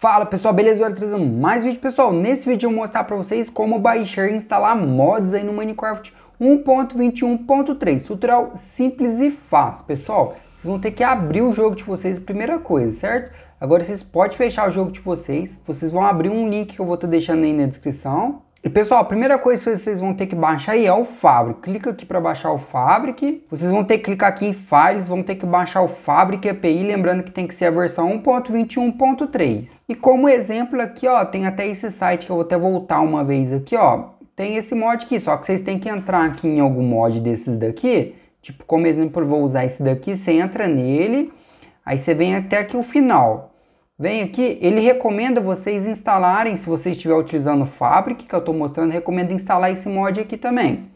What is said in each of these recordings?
Fala pessoal, beleza? Eu estou trazendo mais vídeo pessoal. Nesse vídeo eu vou mostrar para vocês como baixar e instalar mods aí no Minecraft 1.21.3. Tutorial simples e fácil, pessoal. Vocês vão ter que abrir o jogo de vocês, primeira coisa, certo? Agora vocês podem fechar o jogo de vocês. Vocês vão abrir um link que eu vou estar tá deixando aí na descrição. E pessoal, a primeira coisa que vocês vão ter que baixar aí é o Fabric. Clica aqui para baixar o Fabric. Vocês vão ter que clicar aqui em Files, vão ter que baixar o Fabric API, lembrando que tem que ser a versão 1.21.3. E como exemplo aqui, ó, tem até esse site que eu vou até voltar uma vez aqui, ó. Tem esse mod aqui, só que vocês têm que entrar aqui em algum mod desses daqui. Tipo, como exemplo, eu vou usar esse daqui, você entra nele, aí você vem até aqui o final vem aqui, ele recomenda vocês instalarem, se você estiver utilizando o Fabric, que eu estou mostrando, recomenda instalar esse mod aqui também.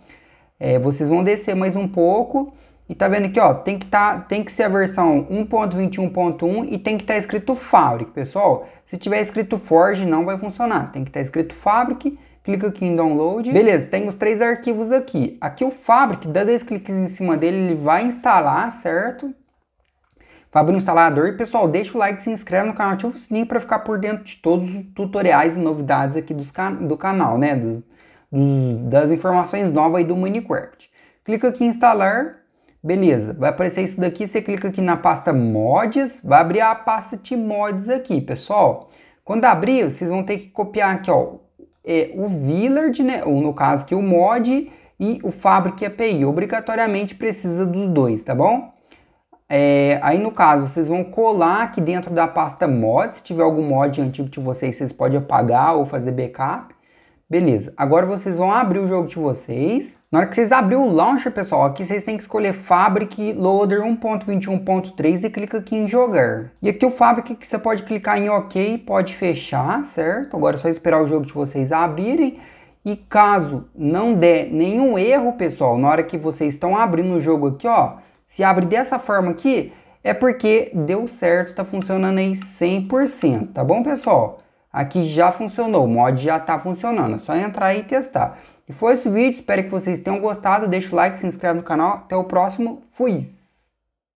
É, vocês vão descer mais um pouco e tá vendo aqui, ó, tem que, tá, tem que ser a versão 1.21.1 e tem que estar tá escrito Fabric, pessoal. Se tiver escrito Forge, não vai funcionar. Tem que estar tá escrito Fabric, clica aqui em Download. Beleza, tem os três arquivos aqui. Aqui o Fabric, dá dois cliques em cima dele, ele vai instalar, certo? Fabinho Instalador. e Pessoal, deixa o like, se inscreve no canal, ativa o sininho para ficar por dentro de todos os tutoriais e novidades aqui dos can do canal, né? Dos, dos, das informações novas aí do Minecraft. Clica aqui em instalar, beleza. Vai aparecer isso daqui, você clica aqui na pasta mods, vai abrir a pasta de mods aqui, pessoal. Quando abrir, vocês vão ter que copiar aqui, ó, é, o Villard, né? Ou no caso aqui é o mod e o Fabric API. Obrigatoriamente precisa dos dois, tá bom? É, aí no caso, vocês vão colar aqui dentro da pasta mod, se tiver algum mod antigo de vocês, vocês podem apagar ou fazer backup. Beleza, agora vocês vão abrir o jogo de vocês. Na hora que vocês abrir o launcher, pessoal, aqui vocês têm que escolher Fabric Loader 1.21.3 e clica aqui em jogar. E aqui o Fabric que você pode clicar em OK, pode fechar, certo? Agora é só esperar o jogo de vocês abrirem. E caso não der nenhum erro, pessoal, na hora que vocês estão abrindo o jogo aqui, ó, se abre dessa forma aqui, é porque deu certo, tá funcionando aí 100%, tá bom, pessoal? Aqui já funcionou, o mod já tá funcionando, é só entrar aí e testar. E foi esse vídeo, espero que vocês tenham gostado, deixa o like, se inscreve no canal, até o próximo, fui!